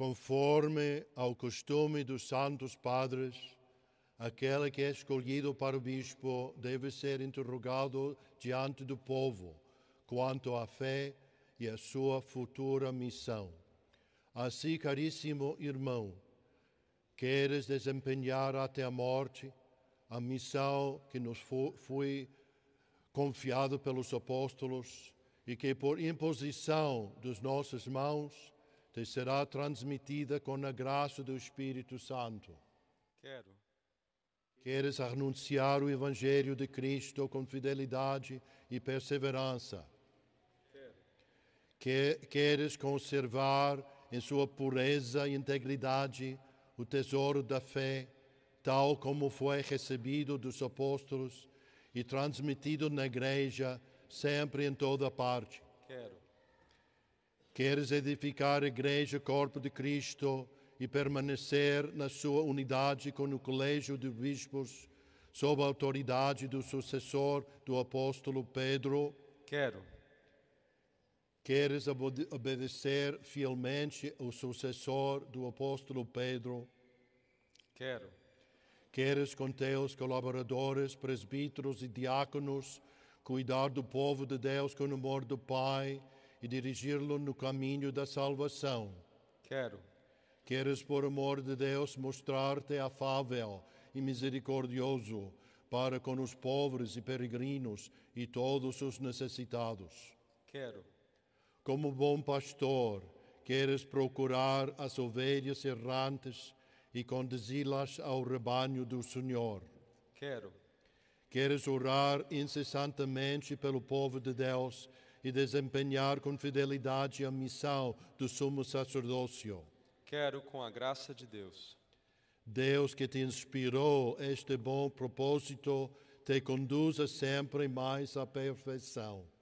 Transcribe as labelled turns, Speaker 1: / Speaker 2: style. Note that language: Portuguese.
Speaker 1: conforme ao costume dos santos padres, aquele que é escolhido para o bispo deve ser interrogado diante do povo quanto à fé e à sua futura missão. Assim, caríssimo irmão, queres desempenhar até a morte a missão que nos foi confiada pelos apóstolos e que, por imposição dos nossos mãos, te será transmitida com a graça do Espírito Santo. Quero. Queres anunciar o Evangelho de Cristo com fidelidade e perseverança? Quero. queres conservar em sua pureza e integridade o tesouro da fé, tal como foi recebido dos apóstolos e transmitido na igreja sempre e em toda parte? Quero Queres edificar a Igreja, corpo de Cristo, e permanecer na sua unidade com o Colégio de Bispos, sob a autoridade do sucessor do apóstolo Pedro? Quero. Queres obedecer fielmente ao sucessor do apóstolo Pedro? Quero. Queres com teus colaboradores, presbíteros e diáconos, cuidar do povo de Deus com o amor do Pai? e dirigi-lo no caminho da salvação. Quero. Queres, por amor de Deus, mostrar-te afável e misericordioso para com os pobres e peregrinos e todos os necessitados. Quero. Como bom pastor, queres procurar as ovelhas errantes e conduzi-las ao rebanho do Senhor. Quero. Queres orar incessantemente pelo povo de Deus e desempenhar com fidelidade a missão do sumo sacerdócio.
Speaker 2: Quero, com a graça de Deus,
Speaker 1: Deus que te inspirou este bom propósito, te conduza sempre mais à perfeição.